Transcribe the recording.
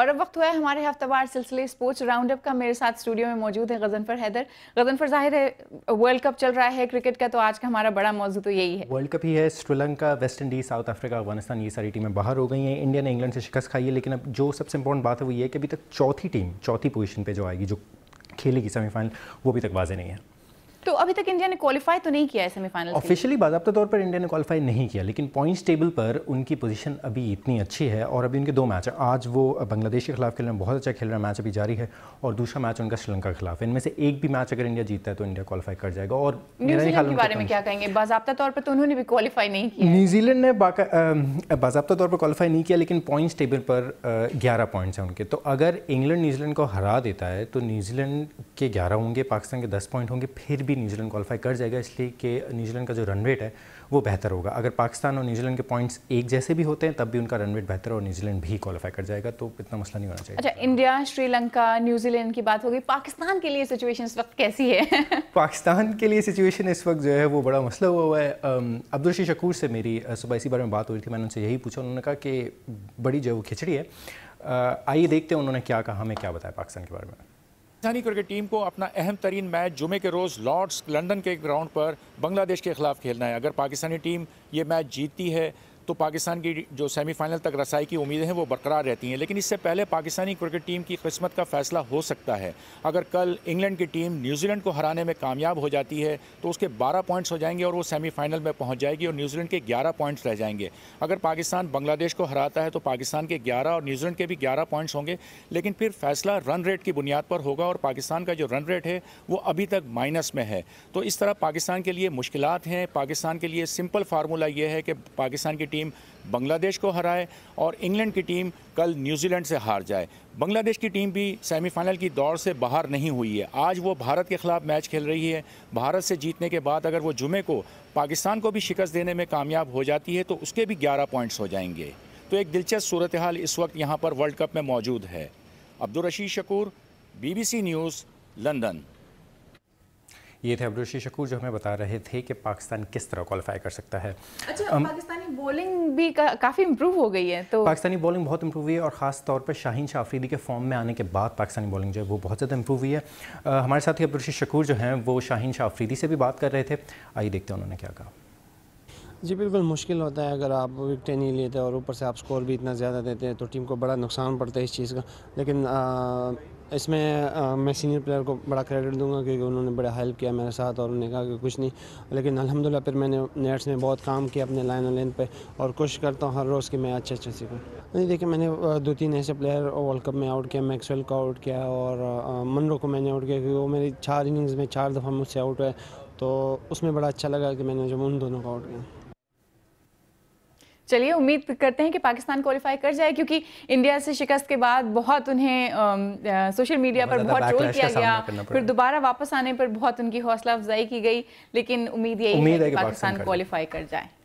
اور اب وقت ہوا ہے ہمارے ہفتہ وار سلسلے اسپورٹس راؤنڈ اپ کا میرے ساتھ اسٹوڈیو میں موجود ہے غزنفر حیدر غزنفر ظاہر ہے ورلڈ کپ چل رہا ہے کرکٹ کا تو آج کا ہمارا بڑا موضوع تو یہی ہے ورلڈ کپ ہی ہے Sri Lanka West Indies South Africa Afghanistan یہ ساری ٹیمیں باہر ہو گئی ہیں انڈیا نے انگلینڈ سے شکست کھائی ہے لیکن اب جو سب سے امپورٹنٹ بات ہے وہ یہ ہے کہ ابھی تک چوتھی ٹیم چوتھی پوزیشن پہ جو آئے گی جو کھیلے گی سیمی فائنل وہ ابھی تک واضح نہیں ہے تو ابھی تک انڈیا نے کوالیفائی تو نہیں کیا ہے سیمی فائنل آفیشلی باضابطہ طور پر انڈیا نے کوالیفائی نہیں کیا لیکن پوائنٹس ٹیبل پر ان کی پوزیشن ابھی اتنی اچھی ہے اور ابھی ان کے دو میچ ہیں آج وہ بنگلہ دیش کے خلاف کھیل رہے ہیں بہت اچھا کھیل رہا ہے میچ ابھی جاری ہے اور دوسرا میچ ان کا شری لنکا کے خلاف ہے ان میں سے ایک بھی میچ اگر انڈیا جیتتا ہے تو انڈیا کوالیفائی کر جائے گا اور نیوزی لینڈ کے بارے میں کیا کہیں گے باضابطہ طور پر تو انہوں نے بھی کوالیفائی نہیں کیا نیوزی لینڈ نے باضابطہ طور پر کوالیفائی نہیں کیا لیکن پوائنٹس ٹیبل پر گیارہ پوائنٹس ہیں ان کے تو اگر انگلینڈ نیوزی لینڈ کو ہرا دیتا ہے تو نیوزی لینڈ کے گیارہ ہوں گے پاکستان کے دس پوائنٹ ہوں گے پھر بھی نیوزی لینڈ کر جائے گا اس لیے کہ نیوزی لینڈ کا جو رن ویٹ ہے وہ بہتر ہوگا اگر پاکستان اور نیوزی لینڈ کے پوائنٹس ایک جیسے بھی ہوتے ہیں تب بھی ان کا رن ویٹ بہتر اور نیوزی لینڈ بھی کوالیفائی کر جائے گا تو اتنا مسئلہ نہیں ہونا چاہیے اچھا India Sri Lanka New Zealand بات ہوگی پاکستان کے لیے سچویشن اس وقت کیسی ہے پاکستان کے لیے سچویشن اس وقت جو ہے وہ بڑا مسئلہ ہوا ہوا ہے عبدالرشی شکور سے میری صبح اسی بارے میں بات ہو رہی تھی میں نے ان سے یہی پوچھا انہوں نے کہا کہ بڑی جو ہے وہ کھچڑی ہے آئیے دیکھتے ہیں انہوں نے کیا کہا ہمیں کیا بتایا پاکستان کے بارے میں پاکستانی کرکٹ ٹیم کو اپنا اہم ترین میچ جمعے کے روز لارڈس لندن کے گراؤنڈ پر بنگلہ دیش کے خلاف کھیلنا ہے اگر پاکستانی ٹیم یہ میچ جیتتی ہے تو پاکستان کی جو سیمی فائنل تک رسائی کی امیدیں ہیں وہ برقرار رہتی ہیں لیکن اس سے پہلے پاکستانی کرکٹ ٹیم کی قسمت کا فیصلہ ہو سکتا ہے اگر کل انگلینڈ کی ٹیم نیوزی لینڈ کو ہرانے میں کامیاب ہو جاتی ہے تو اس کے بارہ پوائنٹس ہو جائیں گے اور وہ سیمی فائنل میں پہنچ جائے گی اور نیوزی لینڈ کے گیارہ پوائنٹس رہ جائیں گے اگر پاکستان بنگلہ دیش کو ہراتا ہے تو پاکستان کے گیارہ اور نیوزی لینڈ کے بھی گیارہ پوائنٹس ہوں گے لیکن پھر فیصلہ رن ریٹ کی بنیاد پر ہوگا اور پاکستان کا جو رن ریٹ ہے وہ ابھی تک مائنس میں ہے تو اس طرح پاکستان کے لیے مشکلات ہیں پاکستان کے لیے سمپل فارمولہ یہ ہے کہ پاکستان کی ٹیم ٹیم بنگلہ دیش کو ہرائے اور انگلینڈ کی ٹیم کل نیوزی لینڈ سے ہار جائے بنگلہ دیش کی ٹیم بھی سیمی فائنل کی دور سے باہر نہیں ہوئی ہے آج وہ بھارت کے خلاف میچ کھیل رہی ہے بھارت سے جیتنے کے بعد اگر وہ جمعے کو پاکستان کو بھی شکست دینے میں کامیاب ہو جاتی ہے تو اس کے بھی گیارہ پوائنٹس ہو جائیں گے تو ایک دلچسپ صورتحال اس وقت یہاں پر ورلڈ کپ میں موجود ہے Abdul Rashid Shakoor B B C news London یہ تھے عبد الرشید شکور جو ہمیں بتا رہے تھے کہ پاکستان کس طرح کر سکتا ہے اچھا، بولنگ بھی کافی امپروو ہو گئی ہے تو پاکستانی بولنگ بہت امپروو ہوئی ہے اور خاص طور پر شاہین شاہ آفریدی کے فارم میں آنے کے بعد پاکستانی بولنگ جو ہے وہ بہت زیادہ امپروو ہوئی ہے ہمارے ساتھ ہی عبد شکور جو ہیں وہ شاہین شاہ آفریدی سے بھی بات کر رہے تھے آئیے دیکھتے ہیں انہوں نے کیا کہا جی بالکل مشکل ہوتا ہے اگر آپ وکٹیں نہیں لیتے اور اوپر سے آپ سکور بھی اتنا زیادہ دیتے ہیں تو ٹیم کو بڑا نقصان پڑتا ہے اس چیز کا لیکن اس میں میں سینئر پلیئر کو بڑا کریڈٹ دوں گا کیونکہ انہوں نے بڑا ہیلپ کیا میرے ساتھ اور انہوں نے کہا کہ کچھ نہیں لیکن الحمدللہ پھر میں نے نیٹس میں بہت کام کیا اپنے لائن لین پہ اور کوشش کرتا ہوں ہر روز کہ میں اچھے اچھے سیکھوں نہیں دیکھیں میں نے دو تین ایسے پلیئر ورلڈ کپ میں آؤٹ کیا میکسویل کو آؤٹ کیا اور منرو کو میں نے آؤٹ کیا کیونکہ وہ میری چار اننگز میں چار دفعہ مجھ سے آؤٹ ہوئے تو اس میں بڑا اچھا لگا کہ میں نے جب ان دونوں کو آؤٹ کیا چلیے امید کرتے ہیں کہ پاکستان کوالیفائی کر جائے کیونکہ انڈیا سے شکست کے بعد بہت انہیں سوشل میڈیا پر بہت ٹرول کیا گیا پھر دوبارہ واپس آنے پر بہت ان کی حوصلہ افزائی کی گئی لیکن امید یہی ہے کہ پاکستان کوالیفائی کر جائے